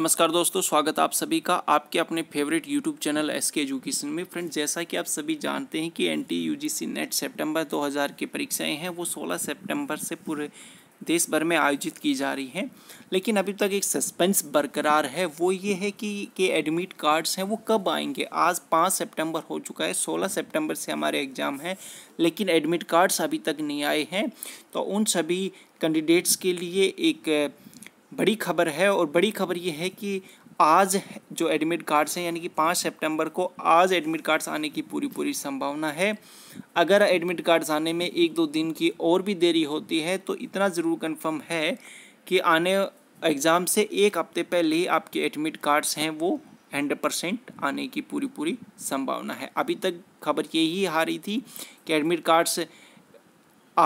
नमस्कार दोस्तों स्वागत आप सभी का आपके अपने favourite YouTube channel S K education में फ्रेंड जैसा कि आप सभी जानते हैं कि N T U G C net September दो हज़ार की परीक्षाएं हैं वो सोलह सेप्टेम्बर से पूरे देश भर में आयोजित की जा रही हैं लेकिन अभी तक एक सस्पेंस बरकरार है वो ये है कि के एडमिट कार्ड्स हैं वो कब आएंगे आज पाँच सितंबर हो चुका है सोलह सितंबर से हमारे एग्ज़ाम हैं लेकिन एडमिट कार्ड्स अभी तक नहीं आए हैं तो उन सभी कैंडिडेट्स के लिए एक बड़ी खबर है और बड़ी खबर ये है कि आज जो एडमिट कार्ड्स हैं यानी कि पाँच सितंबर को आज एडमिट कार्ड्स आने की पूरी पूरी संभावना है अगर एडमिट कार्ड्स आने में एक दो दिन की और भी देरी होती है तो इतना ज़रूर कंफर्म है कि आने एग्ज़ाम से एक हफ्ते पहले ही आपके एडमिट कार्ड्स हैं वो हंड्रेड परसेंट आने की पूरी पूरी संभावना है अभी तक खबर यही आ रही थी कि एडमिट कार्ड्स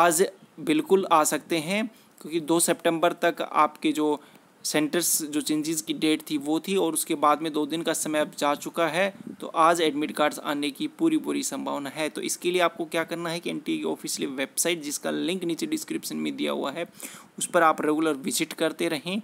आज बिल्कुल आ सकते हैं क्योंकि दो सितंबर तक आपके जो सेंटर्स जो चेंजेस की डेट थी वो थी और उसके बाद में दो दिन का समय अब जा चुका है तो आज एडमिट कार्ड्स आने की पूरी पूरी संभावना है तो इसके लिए आपको क्या करना है कि एन टी ऑफिशियल वेबसाइट जिसका लिंक नीचे डिस्क्रिप्शन में दिया हुआ है उस पर आप रेगुलर विजिट करते रहें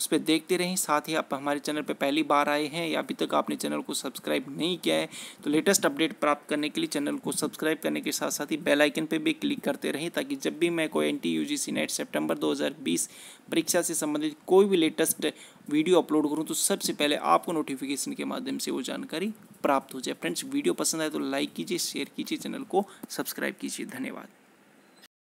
उस पर देखते रहें साथ ही आप हमारे चैनल पर पहली बार आए हैं या अभी तक आपने चैनल को सब्सक्राइब नहीं किया है तो लेटेस्ट अपडेट प्राप्त करने के लिए चैनल को सब्सक्राइब करने के साथ साथ ही बेल आइकन पर भी क्लिक करते रहें ताकि जब भी मैं कोई N T U G C net September दो हज़ार बीस परीक्षा से संबंधित कोई भी लेटेस्ट वीडियो अपलोड करूँ तो सबसे पहले आपको नोटिफिकेशन के माध्यम से वो जानकारी प्राप्त हो जाए फ्रेंड्स वीडियो पसंद आए तो लाइक कीजिए शेयर कीजिए चैनल को सब्सक्राइब कीजिए धन्यवाद